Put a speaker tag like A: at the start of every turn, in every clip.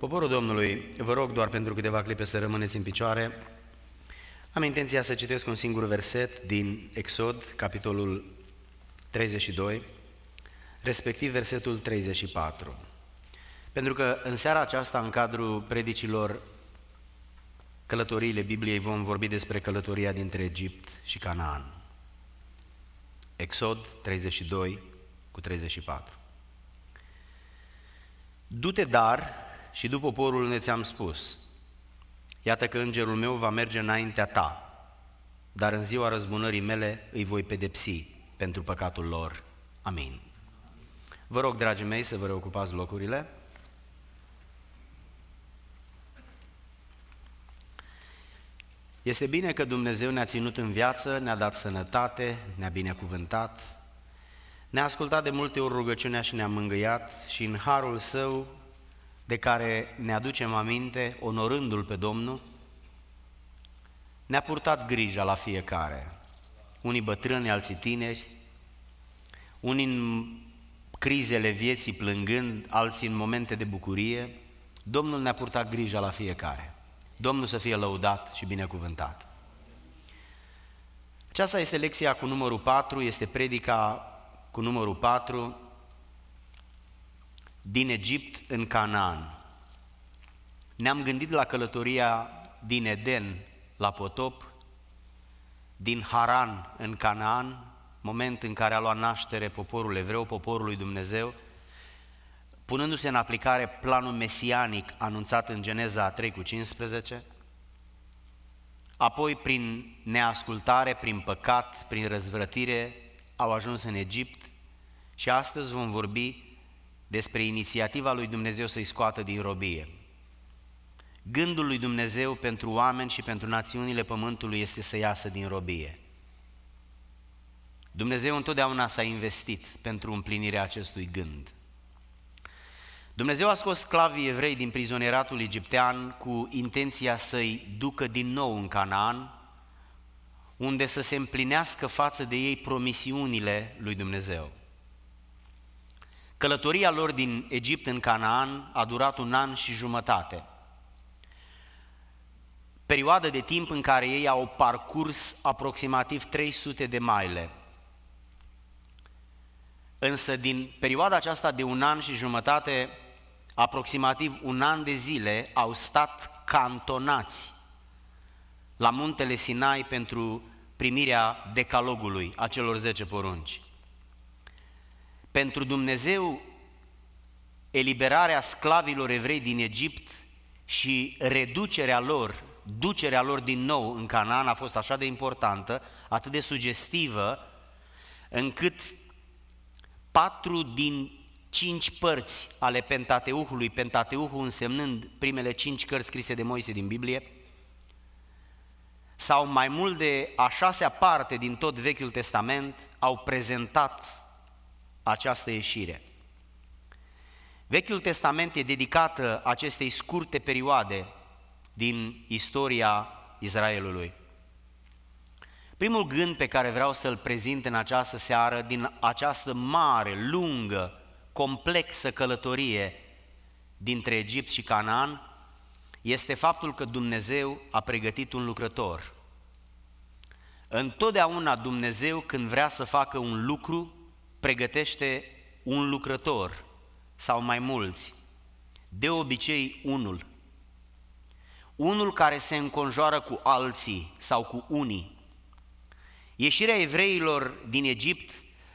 A: Poporul Domnului, vă rog doar pentru câteva clipe să rămâneți în picioare. Am intenția să citesc un singur verset din Exod, capitolul 32, respectiv versetul 34. Pentru că în seara aceasta, în cadrul predicilor călătoriile Bibliei, vom vorbi despre călătoria dintre Egipt și Canaan. Exod 32 cu 34. Du-te dar și după porul ne ți-am spus, iată că îngerul meu va merge înaintea ta, dar în ziua răzbunării mele îi voi pedepsi pentru păcatul lor. Amin. Vă rog, dragii mei, să vă reocupați locurile. Este bine că Dumnezeu ne-a ținut în viață, ne-a dat sănătate, ne-a binecuvântat, ne-a ascultat de multe ori rugăciunea și ne-a mângâiat și în harul său de care ne aducem aminte, onorându-L pe Domnul, ne-a purtat grija la fiecare. Unii bătrâni, alții tineri, unii în crizele vieții plângând, alții în momente de bucurie. Domnul ne-a purtat grija la fiecare. Domnul să fie lăudat și binecuvântat. Aceasta este lecția cu numărul 4, este predica cu numărul 4, din Egipt în Canaan. Ne-am gândit la călătoria din Eden la potop, din Haran în Canaan, moment în care a luat naștere poporul evreu, poporul lui Dumnezeu, punându-se în aplicare planul mesianic anunțat în Geneza 3 cu 15, apoi prin neascultare, prin păcat, prin răzvrătire, au ajuns în Egipt și astăzi vom vorbi despre inițiativa lui Dumnezeu să-i scoată din robie. Gândul lui Dumnezeu pentru oameni și pentru națiunile pământului este să iasă din robie. Dumnezeu întotdeauna s-a investit pentru împlinirea acestui gând. Dumnezeu a scos sclavii evrei din prizonieratul egiptean cu intenția să-i ducă din nou în Canaan, unde să se împlinească față de ei promisiunile lui Dumnezeu. Călătoria lor din Egipt în Canaan a durat un an și jumătate. Perioadă de timp în care ei au parcurs aproximativ 300 de maile. Însă din perioada aceasta de un an și jumătate, aproximativ un an de zile au stat cantonați la muntele Sinai pentru primirea decalogului acelor 10 porunci. Pentru Dumnezeu, eliberarea sclavilor evrei din Egipt și reducerea lor, ducerea lor din nou în Canaan a fost așa de importantă, atât de sugestivă, încât patru din cinci părți ale Pentateuhului, Pentateuhul însemnând primele cinci cărți scrise de Moise din Biblie, sau mai mult de a șasea parte din tot Vechiul Testament, au prezentat această ieșire. Vechiul Testament e dedicat uh, acestei scurte perioade din istoria Israelului. Primul gând pe care vreau să-l prezint în această seară, din această mare, lungă, complexă călătorie dintre Egipt și Canaan, este faptul că Dumnezeu a pregătit un lucrător. Întotdeauna Dumnezeu când vrea să facă un lucru, pregătește un lucrător sau mai mulți, de obicei unul. Unul care se înconjoară cu alții sau cu unii. Ieșirea evreilor din Egipt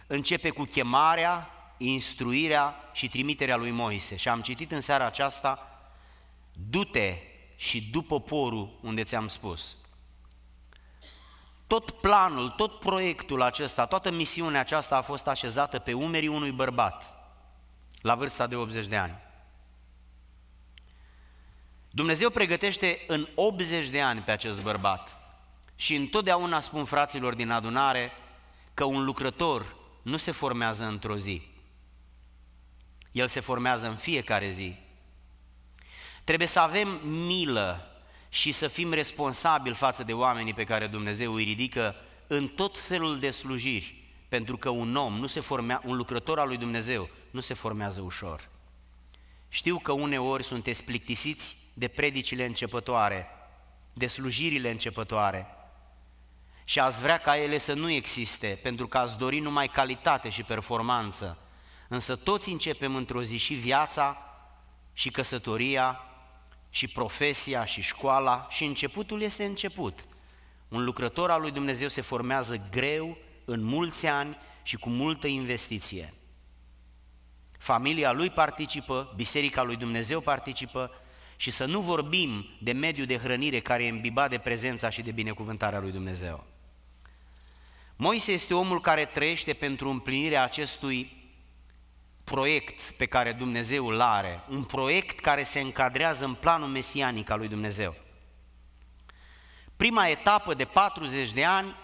A: începe cu chemarea, instruirea și trimiterea lui Moise. Și am citit în seara aceasta, du-te și după poporul unde ți-am spus. Tot planul, tot proiectul acesta, toată misiunea aceasta a fost așezată pe umerii unui bărbat la vârsta de 80 de ani. Dumnezeu pregătește în 80 de ani pe acest bărbat și întotdeauna spun fraților din adunare că un lucrător nu se formează într-o zi. El se formează în fiecare zi. Trebuie să avem milă și să fim responsabili față de oamenii pe care Dumnezeu îi ridică în tot felul de slujiri, pentru că un om nu se formea, un lucrător al lui Dumnezeu nu se formează ușor. Știu că uneori sunteți plictisiți de predicile începătoare, de slujirile începătoare și ați vrea ca ele să nu existe, pentru că ați dori numai calitate și performanță. Însă toți începem într-o zi și viața și căsătoria și profesia și școala și începutul este început. Un lucrător al lui Dumnezeu se formează greu, în mulți ani și cu multă investiție. Familia lui participă, biserica lui Dumnezeu participă și să nu vorbim de mediul de hrănire care e îmbibat de prezența și de binecuvântarea lui Dumnezeu. Moise este omul care trăiește pentru împlinirea acestui proiect pe care Dumnezeu îl are, un proiect care se încadrează în planul mesianic al lui Dumnezeu. Prima etapă de 40 de ani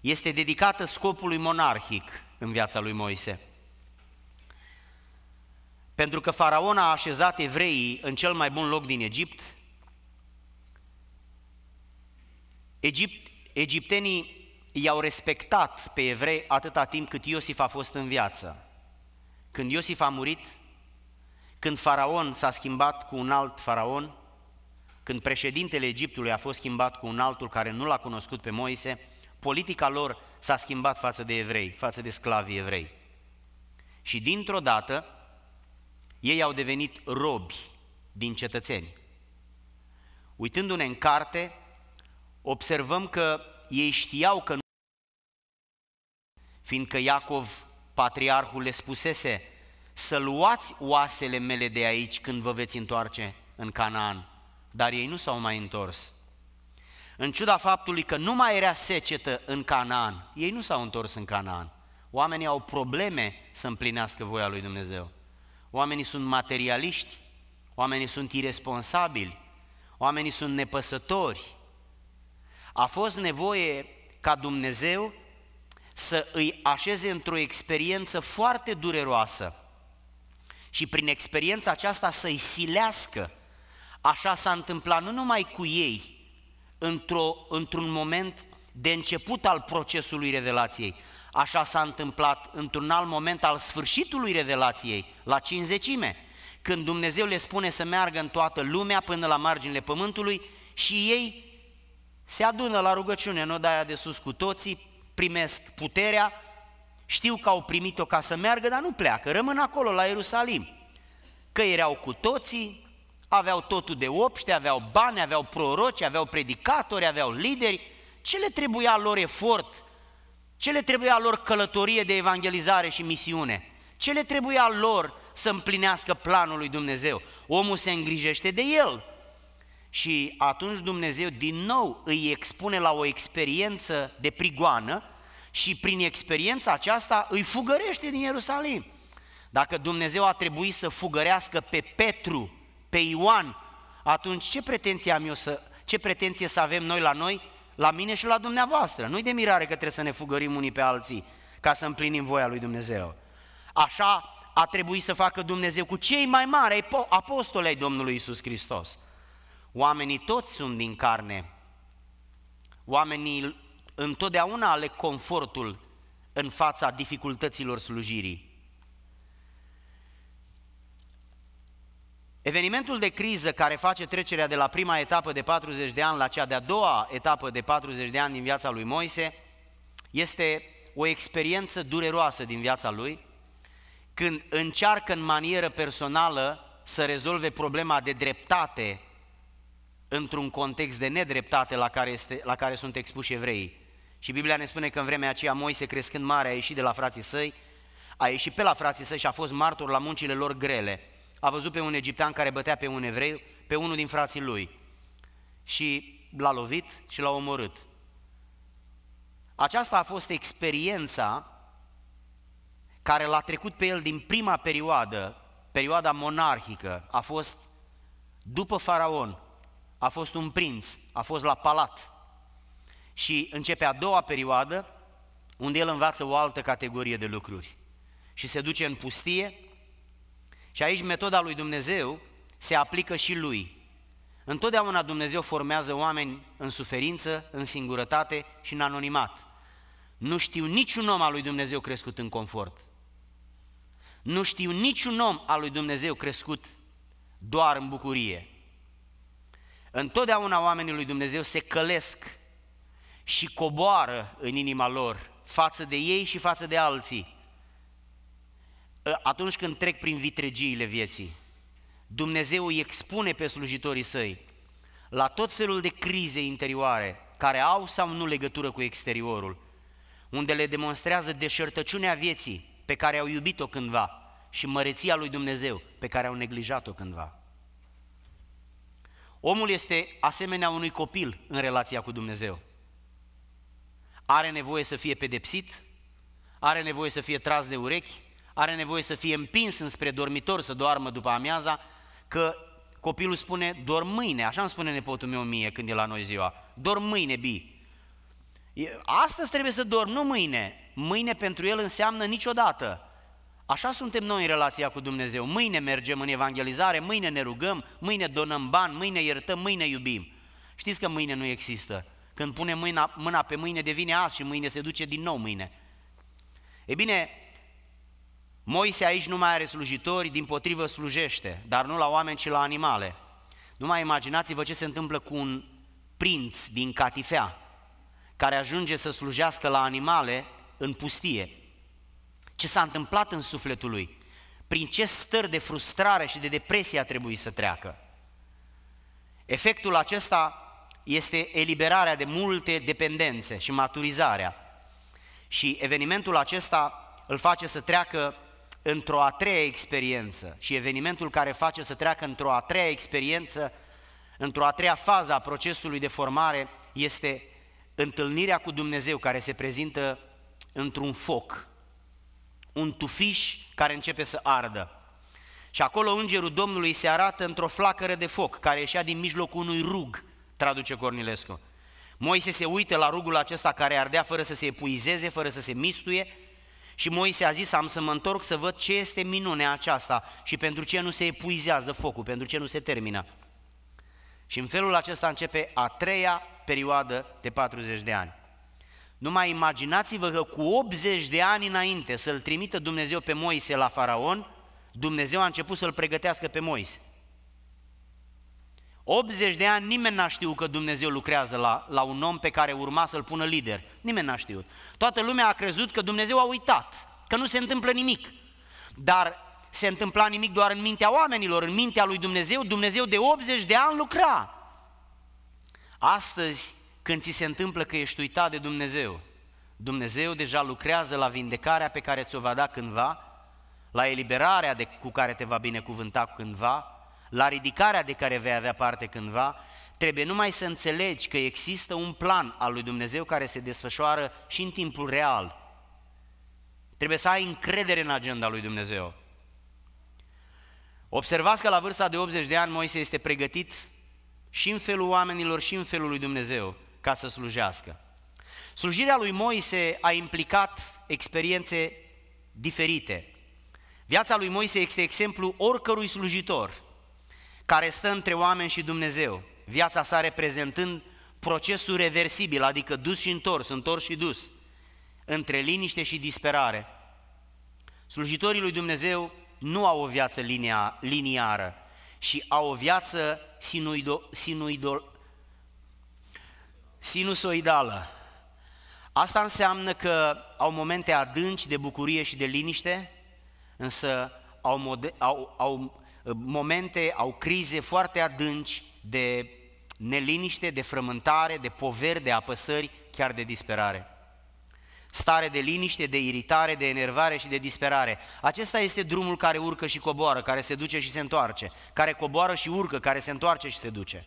A: este dedicată scopului monarhic în viața lui Moise. Pentru că faraon a așezat evreii în cel mai bun loc din Egipt, Egipt egiptenii i-au respectat pe evrei atâta timp cât Iosif a fost în viață. Când Iosif a murit, când faraon s-a schimbat cu un alt faraon, când președintele Egiptului a fost schimbat cu un altul care nu l-a cunoscut pe Moise, politica lor s-a schimbat față de evrei, față de sclavii evrei. Și dintr-o dată, ei au devenit robi din cetățeni. Uitându-ne în carte, observăm că ei știau că nu fiindcă Iacov patriarhul le spusese, să luați oasele mele de aici când vă veți întoarce în Canaan. Dar ei nu s-au mai întors. În ciuda faptului că nu mai era secetă în Canaan, ei nu s-au întors în Canaan. Oamenii au probleme să împlinească voia lui Dumnezeu. Oamenii sunt materialiști, oamenii sunt irresponsabili, oamenii sunt nepăsători. A fost nevoie ca Dumnezeu să îi așeze într-o experiență foarte dureroasă și prin experiența aceasta să-i silească. Așa s-a întâmplat nu numai cu ei, într-o, într-un moment de început al procesului revelației, așa s-a întâmplat într-un alt moment al sfârșitului revelației, la cinzecime, când Dumnezeu le spune să meargă în toată lumea până la marginile pământului și ei se adună la rugăciune în odaia de sus cu toții, primesc puterea, știu că au primit-o ca să meargă, dar nu pleacă, rămân acolo la Ierusalim. Că erau cu toții, aveau totul de opște, aveau bani, aveau proroci, aveau predicatori, aveau lideri. Ce le trebuia lor efort? Ce le trebuia lor călătorie de evangelizare și misiune? Ce le trebuia lor să împlinească planul lui Dumnezeu? Omul se îngrijește de el, și atunci Dumnezeu din nou îi expune la o experiență de prigoană și prin experiența aceasta îi fugărește din Ierusalim. Dacă Dumnezeu a trebuit să fugărească pe Petru, pe Ioan, atunci ce pretenție am eu să, ce pretenție să avem noi la noi, la mine și la dumneavoastră? Nu-i de mirare că trebuie să ne fugărim unii pe alții ca să împlinim voia lui Dumnezeu. Așa a trebuit să facă Dumnezeu cu cei mai mari apostoli ai Domnului Isus Hristos. Oamenii toți sunt din carne. Oamenii întotdeauna ale confortul în fața dificultăților slujirii. Evenimentul de criză care face trecerea de la prima etapă de 40 de ani la cea de-a doua etapă de 40 de ani din viața lui Moise este o experiență dureroasă din viața lui, când încearcă în manieră personală să rezolve problema de dreptate într-un context de nedreptate la care, este, la care sunt expuși evreii. Și Biblia ne spune că în vremea aceea Moise, crescând mare, a ieșit de la frații săi, a ieșit pe la frații săi și a fost martor la muncile lor grele. A văzut pe un egiptean care bătea pe un evreu, pe unul din frații lui. Și l-a lovit și l-a omorât. Aceasta a fost experiența care l-a trecut pe el din prima perioadă, perioada monarhică, a fost după faraon, a fost un prinț, a fost la palat. Și începe a doua perioadă, unde el învață o altă categorie de lucruri. Și se duce în pustie și aici metoda lui Dumnezeu se aplică și lui. Întotdeauna Dumnezeu formează oameni în suferință, în singurătate și în anonimat. Nu știu niciun om al lui Dumnezeu crescut în confort. Nu știu niciun om al lui Dumnezeu crescut doar în bucurie. Întotdeauna oamenii lui Dumnezeu se călesc și coboară în inima lor față de ei și față de alții ă, atunci când trec prin vitregiile vieții. Dumnezeu îi expune pe slujitorii săi la tot felul de crize interioare care au sau nu legătură cu exteriorul, unde le demonstrează deșertăciunea vieții pe care au iubit-o cândva și măreția lui Dumnezeu pe care au neglijat-o cândva. Omul este asemenea unui copil în relația cu Dumnezeu. Are nevoie să fie pedepsit, are nevoie să fie tras de urechi, are nevoie să fie împins înspre dormitor să doarmă după amiaza, că copilul spune, dorm mâine, așa îmi spune nepotul meu mie când e la noi ziua, dorm mâine, bi. Astăzi trebuie să dorm, nu mâine. Mâine pentru el înseamnă niciodată. Așa suntem noi în relația cu Dumnezeu. Mâine mergem în evangelizare, mâine ne rugăm, mâine donăm bani, mâine iertăm, mâine iubim. Știți că mâine nu există. Când punem mâna, mâna pe mâine devine azi și mâine se duce din nou mâine. E bine, Moise aici nu mai are slujitori, din potrivă slujește, dar nu la oameni, ci la animale. Nu mai imaginați-vă ce se întâmplă cu un prinț din Catifea, care ajunge să slujească la animale în pustie ce s-a întâmplat în sufletul lui, prin ce stări de frustrare și de depresie a trebuit să treacă. Efectul acesta este eliberarea de multe dependențe și maturizarea. Și evenimentul acesta îl face să treacă într-o a treia experiență și evenimentul care face să treacă într-o a treia experiență, într-o a treia fază a procesului de formare este întâlnirea cu Dumnezeu care se prezintă într-un foc, un tufiș care începe să ardă. Și acolo îngerul Domnului se arată într-o flacără de foc care ieșea din mijlocul unui rug, traduce Cornilescu. Moise se uită la rugul acesta care ardea fără să se epuizeze, fără să se mistuie și Moise a zis, am să mă întorc să văd ce este minunea aceasta și pentru ce nu se epuizează focul, pentru ce nu se termină. Și în felul acesta începe a treia perioadă de 40 de ani. Numai imaginați-vă că cu 80 de ani înainte să-l trimită Dumnezeu pe Moise la faraon, Dumnezeu a început să-l pregătească pe Moise. 80 de ani nimeni n-a știut că Dumnezeu lucrează la, la un om pe care urma să-l pună lider. Nimeni n-a știut. Toată lumea a crezut că Dumnezeu a uitat, că nu se întâmplă nimic. Dar se întâmpla nimic doar în mintea oamenilor, în mintea lui Dumnezeu, Dumnezeu de 80 de ani lucra. Astăzi când ți se întâmplă că ești uitat de Dumnezeu, Dumnezeu deja lucrează la vindecarea pe care ți-o va da cândva, la eliberarea de, cu care te va binecuvânta cândva, la ridicarea de care vei avea parte cândva, trebuie numai să înțelegi că există un plan al lui Dumnezeu care se desfășoară și în timpul real. Trebuie să ai încredere în agenda lui Dumnezeu. Observați că la vârsta de 80 de ani Moise este pregătit și în felul oamenilor și în felul lui Dumnezeu ca să slujească. Slujirea lui Moise a implicat experiențe diferite. Viața lui Moise este exemplu oricărui slujitor care stă între oameni și Dumnezeu. Viața sa reprezentând procesul reversibil, adică dus și întors, întors și dus, între liniște și disperare. Slujitorii lui Dumnezeu nu au o viață linia, liniară și au o viață sinuido, sinuido, sinusoidală. Asta înseamnă că au momente adânci de bucurie și de liniște, însă au, mode- au, au uh, momente, au crize foarte adânci de neliniște, de frământare, de poveri, de apăsări, chiar de disperare. Stare de liniște, de iritare, de enervare și de disperare. Acesta este drumul care urcă și coboară, care se duce și se întoarce, care coboară și urcă, care se întoarce și se duce.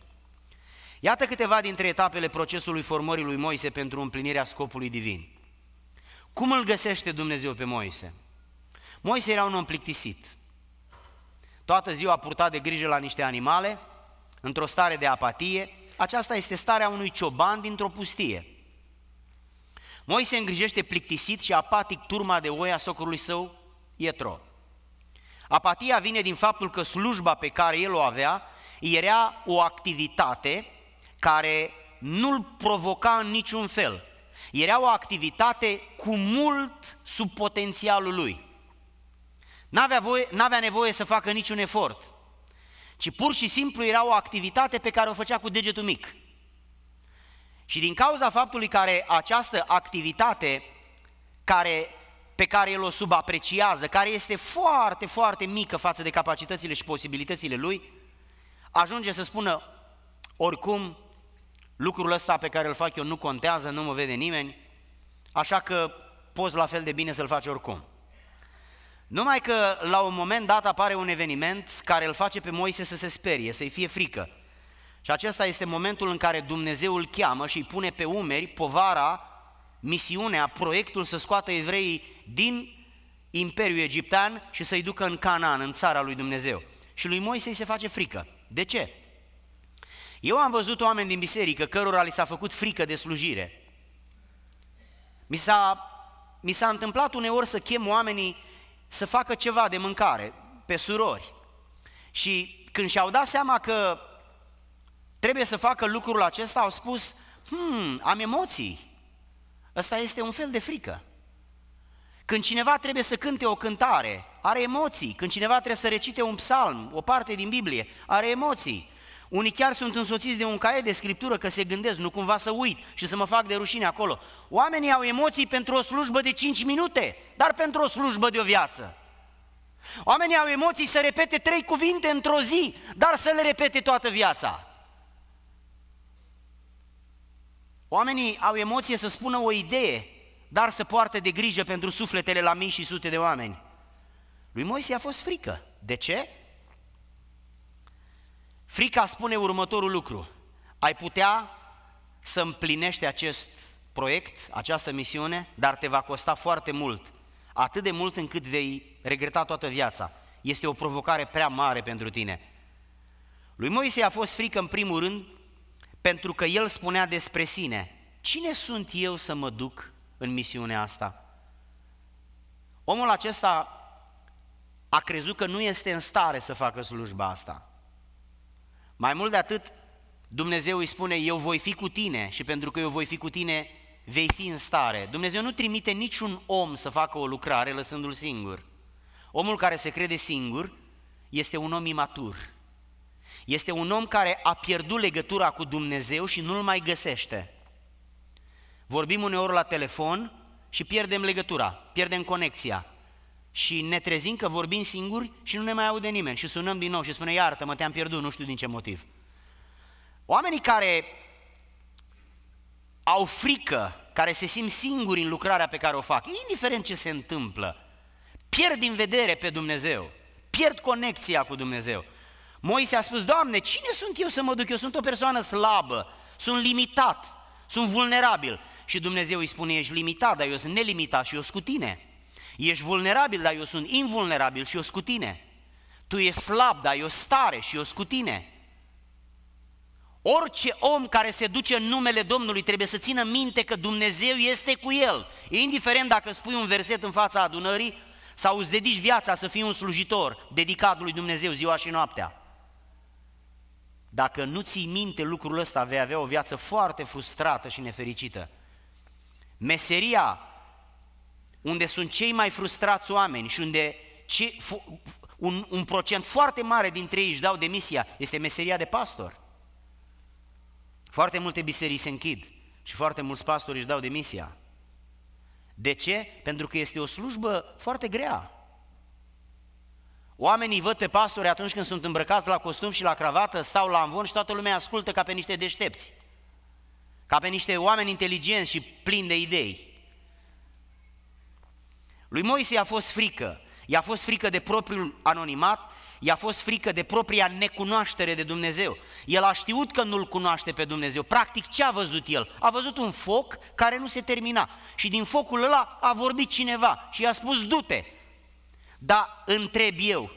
A: Iată câteva dintre etapele procesului formării lui Moise pentru împlinirea scopului divin. Cum îl găsește Dumnezeu pe Moise? Moise era un om plictisit. Toată ziua a purtat de grijă la niște animale, într-o stare de apatie. Aceasta este starea unui cioban dintr-o pustie. Moise îngrijește plictisit și apatic turma de oi a socrului său, Ietro. Apatia vine din faptul că slujba pe care el o avea era o activitate care nu-l provoca în niciun fel. Era o activitate cu mult sub potențialul lui. N-avea, voie, n-avea nevoie să facă niciun efort, ci pur și simplu era o activitate pe care o făcea cu degetul mic. Și din cauza faptului care această activitate care, pe care el o subapreciază, care este foarte, foarte mică față de capacitățile și posibilitățile lui, ajunge să spună, oricum, lucrul ăsta pe care îl fac eu nu contează, nu mă vede nimeni, așa că poți la fel de bine să-l faci oricum. Numai că la un moment dat apare un eveniment care îl face pe Moise să se sperie, să-i fie frică. Și acesta este momentul în care Dumnezeu îl cheamă și îi pune pe umeri povara, misiunea, proiectul să scoată evreii din Imperiul Egiptean și să-i ducă în Canaan, în țara lui Dumnezeu. Și lui Moise îi se face frică. De ce? Eu am văzut oameni din biserică cărora li s-a făcut frică de slujire. Mi s-a, mi s-a întâmplat uneori să chem oamenii să facă ceva de mâncare, pe surori. Și când și-au dat seama că trebuie să facă lucrul acesta, au spus, hmm, am emoții. Ăsta este un fel de frică. Când cineva trebuie să cânte o cântare, are emoții. Când cineva trebuie să recite un psalm, o parte din Biblie, are emoții. Unii chiar sunt însoțiți de un caiet de scriptură că se gândesc, nu cumva să uit și să mă fac de rușine acolo. Oamenii au emoții pentru o slujbă de 5 minute, dar pentru o slujbă de o viață. Oamenii au emoții să repete trei cuvinte într-o zi, dar să le repete toată viața. Oamenii au emoție să spună o idee, dar să poartă de grijă pentru sufletele la mii și sute de oameni. Lui Moise a fost frică. De ce? Frica spune următorul lucru. Ai putea să împlinești acest proiect, această misiune, dar te va costa foarte mult. Atât de mult încât vei regreta toată viața. Este o provocare prea mare pentru tine. Lui Moise a fost frică în primul rând pentru că el spunea despre sine, cine sunt eu să mă duc în misiunea asta? Omul acesta a crezut că nu este în stare să facă slujba asta. Mai mult de atât, Dumnezeu îi spune, eu voi fi cu tine și pentru că eu voi fi cu tine, vei fi în stare. Dumnezeu nu trimite niciun om să facă o lucrare lăsându-l singur. Omul care se crede singur este un om imatur. Este un om care a pierdut legătura cu Dumnezeu și nu-l mai găsește. Vorbim uneori la telefon și pierdem legătura, pierdem conexia și ne trezim că vorbim singuri și nu ne mai aude nimeni și sunăm din nou și spune iartă-mă, te-am pierdut, nu știu din ce motiv. Oamenii care au frică, care se simt singuri în lucrarea pe care o fac, indiferent ce se întâmplă, pierd din vedere pe Dumnezeu, pierd conexia cu Dumnezeu. Moise a spus, Doamne, cine sunt eu să mă duc? Eu sunt o persoană slabă, sunt limitat, sunt vulnerabil. Și Dumnezeu îi spune, ești limitat, dar eu sunt nelimitat și eu sunt cu tine. Ești vulnerabil, dar eu sunt invulnerabil și eu sunt cu tine. Tu ești slab, dar eu stare și eu sunt cu tine. Orice om care se duce în numele Domnului trebuie să țină minte că Dumnezeu este cu el. E indiferent dacă spui un verset în fața adunării sau îți dedici viața să fii un slujitor dedicat lui Dumnezeu ziua și noaptea. Dacă nu ții minte lucrul ăsta, vei avea o viață foarte frustrată și nefericită. Meseria unde sunt cei mai frustrați oameni și unde ce, un, un procent foarte mare dintre ei își dau demisia, este meseria de pastor. Foarte multe biserii se închid și foarte mulți pastori își dau demisia. De ce? Pentru că este o slujbă foarte grea. Oamenii văd pe pastori atunci când sunt îmbrăcați la costum și la cravată, stau la amvon și toată lumea ascultă ca pe niște deștepți, ca pe niște oameni inteligenți și plini de idei. Lui Moise a fost frică. I-a fost frică de propriul anonimat, i-a fost frică de propria necunoaștere de Dumnezeu. El a știut că nu-L cunoaște pe Dumnezeu. Practic, ce a văzut el? A văzut un foc care nu se termina. Și din focul ăla a vorbit cineva și i-a spus, du-te. Dar întreb eu,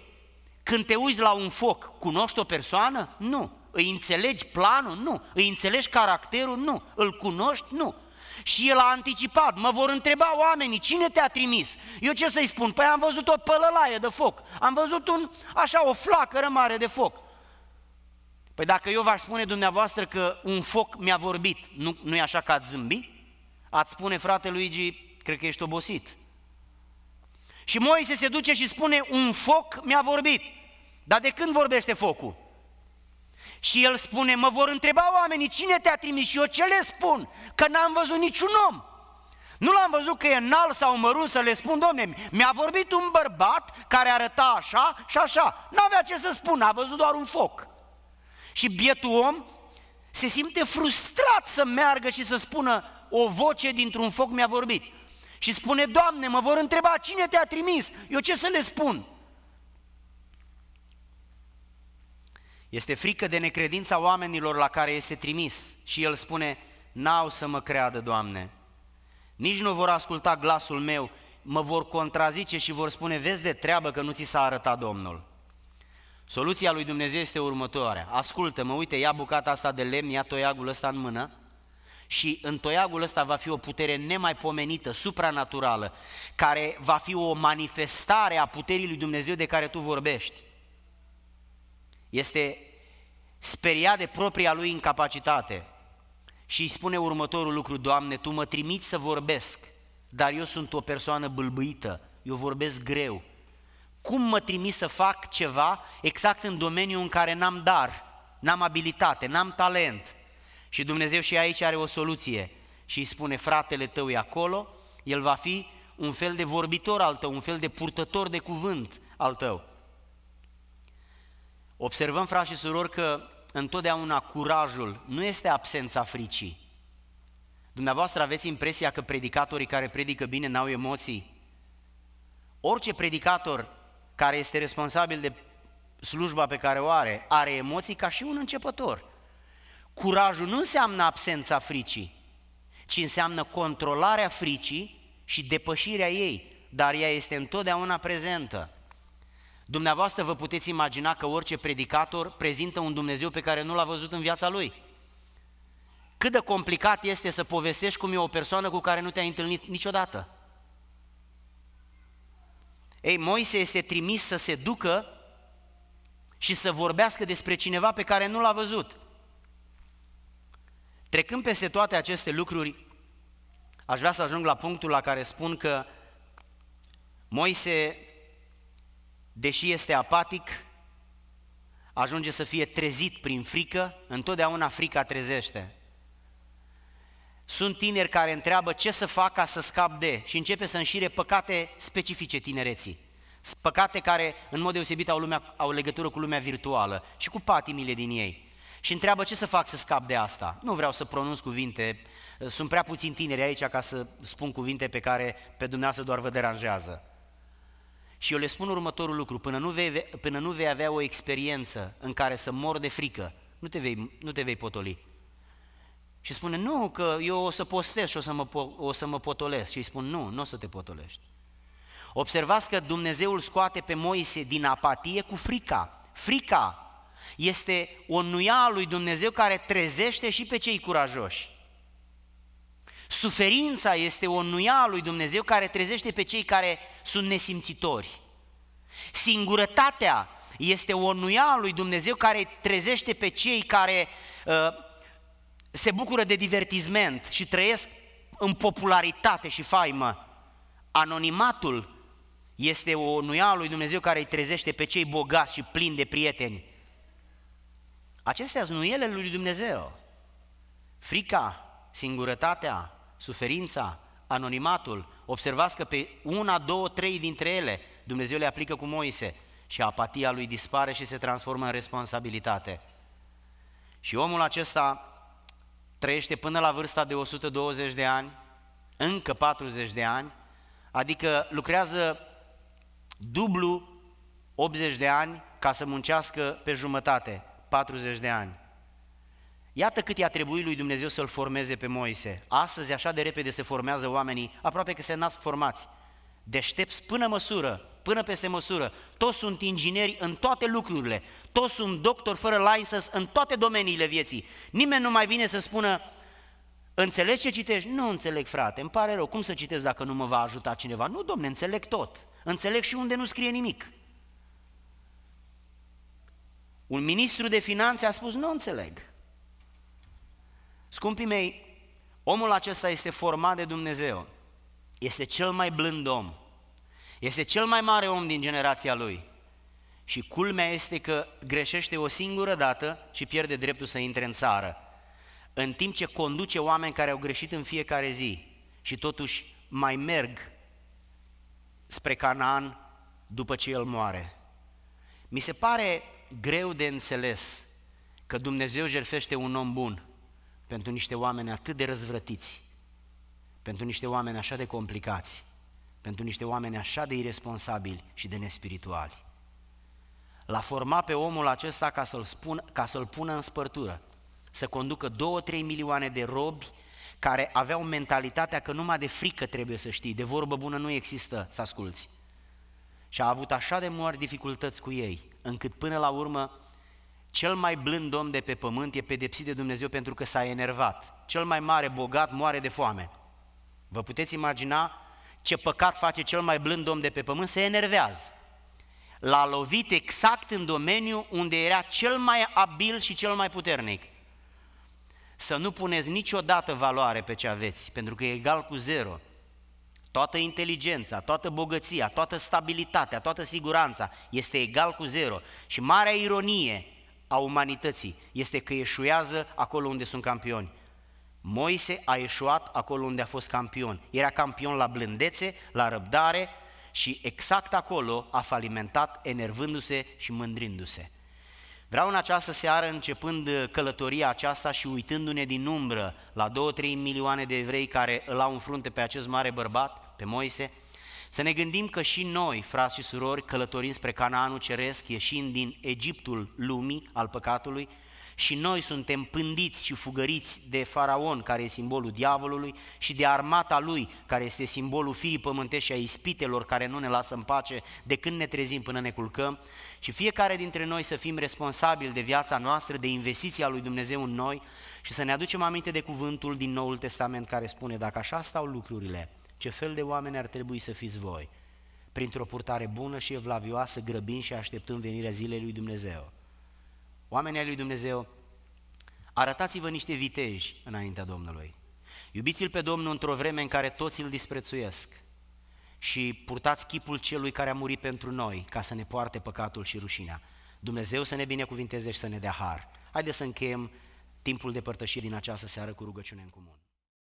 A: când te uiți la un foc, cunoști o persoană? Nu. Îi înțelegi planul? Nu. Îi înțelegi caracterul? Nu. Îl cunoști? Nu. Și el a anticipat, mă vor întreba oamenii, cine te-a trimis? Eu ce să-i spun? Păi am văzut o pălălaie de foc, am văzut un, așa, o flacără mare de foc. Păi dacă eu v-aș spune dumneavoastră că un foc mi-a vorbit, nu, nu e așa că ați zâmbi? Ați spune, frate Luigi, cred că ești obosit. Și Moise se duce și spune, un foc mi-a vorbit. Dar de când vorbește focul? Și el spune, mă vor întreba oamenii, cine te-a trimis? Și eu ce le spun? Că n-am văzut niciun om. Nu l-am văzut că e înalt sau mărunt să le spun, domne, mi-a vorbit un bărbat care arăta așa și așa. N-avea ce să spun, a văzut doar un foc. Și bietul om se simte frustrat să meargă și să spună, o voce dintr-un foc mi-a vorbit. Și spune, Doamne, mă vor întreba cine te-a trimis, eu ce să le spun? Este frică de necredința oamenilor la care este trimis și el spune, n-au să mă creadă, Doamne. Nici nu vor asculta glasul meu, mă vor contrazice și vor spune, vezi de treabă că nu ți s-a arătat Domnul. Soluția lui Dumnezeu este următoarea. Ascultă-mă, uite, ia bucata asta de lemn, ia toiagul ăsta în mână și în toiagul ăsta va fi o putere nemaipomenită, supranaturală, care va fi o manifestare a puterii lui Dumnezeu de care tu vorbești. Este speriat de propria lui incapacitate și îi spune următorul lucru, Doamne, Tu mă trimiți să vorbesc, dar eu sunt o persoană bâlbâită, eu vorbesc greu. Cum mă trimiți să fac ceva exact în domeniul în care n-am dar, n-am abilitate, n-am talent? Și Dumnezeu și aici are o soluție și îi spune, fratele tău e acolo, el va fi un fel de vorbitor al tău, un fel de purtător de cuvânt al tău. Observăm, frați și surori, că întotdeauna curajul nu este absența fricii. Dumneavoastră aveți impresia că predicatorii care predică bine n-au emoții? Orice predicator care este responsabil de slujba pe care o are, are emoții ca și un începător. Curajul nu înseamnă absența fricii, ci înseamnă controlarea fricii și depășirea ei, dar ea este întotdeauna prezentă. Dumneavoastră vă puteți imagina că orice predicator prezintă un Dumnezeu pe care nu l-a văzut în viața lui. Cât de complicat este să povestești cum e o persoană cu care nu te-ai întâlnit niciodată. Ei, Moise este trimis să se ducă și să vorbească despre cineva pe care nu l-a văzut. Trecând peste toate aceste lucruri, aș vrea să ajung la punctul la care spun că Moise deși este apatic, ajunge să fie trezit prin frică, întotdeauna frica trezește. Sunt tineri care întreabă ce să fac ca să scap de și începe să înșire păcate specifice tinereții. Păcate care în mod deosebit au, lumea, au legătură cu lumea virtuală și cu patimile din ei. Și întreabă ce să fac să scap de asta. Nu vreau să pronunț cuvinte, sunt prea puțin tineri aici ca să spun cuvinte pe care pe dumneavoastră doar vă deranjează. Și eu le spun următorul lucru, până nu vei, până nu vei avea o experiență în care să mor de frică, nu te vei, nu te vei potoli. Și spune, nu, că eu o să postez și o să mă, o să mă potolesc. Și îi spun, nu, nu o să te potolești. Observați că Dumnezeu scoate pe Moise din apatie cu frica. Frica este o nuia lui Dumnezeu care trezește și pe cei curajoși. Suferința este o nuia lui Dumnezeu care trezește pe cei care sunt nesimțitori. Singurătatea este o nuia lui Dumnezeu care trezește pe cei care uh, se bucură de divertisment și trăiesc în popularitate și faimă. Anonimatul este o nuia lui Dumnezeu care îi trezește pe cei bogați și plini de prieteni. Acestea sunt nuiele lui Dumnezeu. Frica, singurătatea, suferința, anonimatul. Observați că pe una, două, trei dintre ele Dumnezeu le aplică cu Moise și apatia lui dispare și se transformă în responsabilitate. Și omul acesta trăiește până la vârsta de 120 de ani, încă 40 de ani, adică lucrează dublu 80 de ani ca să muncească pe jumătate, 40 de ani. Iată cât i-a trebuit lui Dumnezeu să-l formeze pe Moise. Astăzi așa de repede se formează oamenii, aproape că se nasc formați. Deștepți până măsură, până peste măsură. Toți sunt ingineri în toate lucrurile, toți sunt doctori fără license în toate domeniile vieții. Nimeni nu mai vine să spună, înțelegi ce citești? Nu înțeleg, frate, îmi pare rău, cum să citesc dacă nu mă va ajuta cineva? Nu, domne, înțeleg tot. Înțeleg și unde nu scrie nimic. Un ministru de finanțe a spus, nu înțeleg. Scumpii mei, omul acesta este format de Dumnezeu. Este cel mai blând om. Este cel mai mare om din generația lui. Și culmea este că greșește o singură dată și pierde dreptul să intre în țară. În timp ce conduce oameni care au greșit în fiecare zi și totuși mai merg spre Canaan după ce el moare. Mi se pare greu de înțeles că Dumnezeu jerfește un om bun pentru niște oameni atât de răzvrătiți, pentru niște oameni așa de complicați, pentru niște oameni așa de irresponsabili și de nespirituali. L-a format pe omul acesta ca să-l, spun, ca să-l pună în spărtură, să conducă două-trei milioane de robi care aveau mentalitatea că numai de frică trebuie să știi, de vorbă bună nu există să asculți. Și a avut așa de mari dificultăți cu ei, încât până la urmă cel mai blând om de pe pământ e pedepsit de Dumnezeu pentru că s-a enervat. Cel mai mare bogat moare de foame. Vă puteți imagina ce păcat face cel mai blând om de pe pământ? Se enervează. L-a lovit exact în domeniu unde era cel mai abil și cel mai puternic. Să nu puneți niciodată valoare pe ce aveți, pentru că e egal cu zero. Toată inteligența, toată bogăția, toată stabilitatea, toată siguranța este egal cu zero. Și marea ironie a umanității este că eșuează acolo unde sunt campioni. Moise a eșuat acolo unde a fost campion. Era campion la blândețe, la răbdare și exact acolo a falimentat enervându-se și mândrindu-se. Vreau în această seară, începând uh, călătoria aceasta și uitându-ne din umbră la 2-3 milioane de evrei care îl au în frunte pe acest mare bărbat, pe Moise, să ne gândim că și noi, frați și surori, călătorim spre Canaanul Ceresc, ieșind din Egiptul lumii, al păcatului, și noi suntem pândiți și fugăriți de faraon, care e simbolul diavolului, și de armata lui, care este simbolul firii pământești și a ispitelor, care nu ne lasă în pace de când ne trezim până ne culcăm. Și fiecare dintre noi să fim responsabili de viața noastră, de investiția lui Dumnezeu în noi și să ne aducem aminte de cuvântul din Noul Testament care spune, dacă așa stau lucrurile, ce fel de oameni ar trebui să fiți voi? Printr-o purtare bună și evlavioasă, grăbind și așteptând venirea zilei lui Dumnezeu. Oamenii lui Dumnezeu, arătați-vă niște viteji înaintea Domnului. Iubiți-L pe Domnul într-o vreme în care toți îl disprețuiesc și purtați chipul celui care a murit pentru noi ca să ne poarte păcatul și rușinea. Dumnezeu să ne binecuvinteze și să ne dea har. Haideți să încheiem timpul de părtășire din această seară cu rugăciune în comun.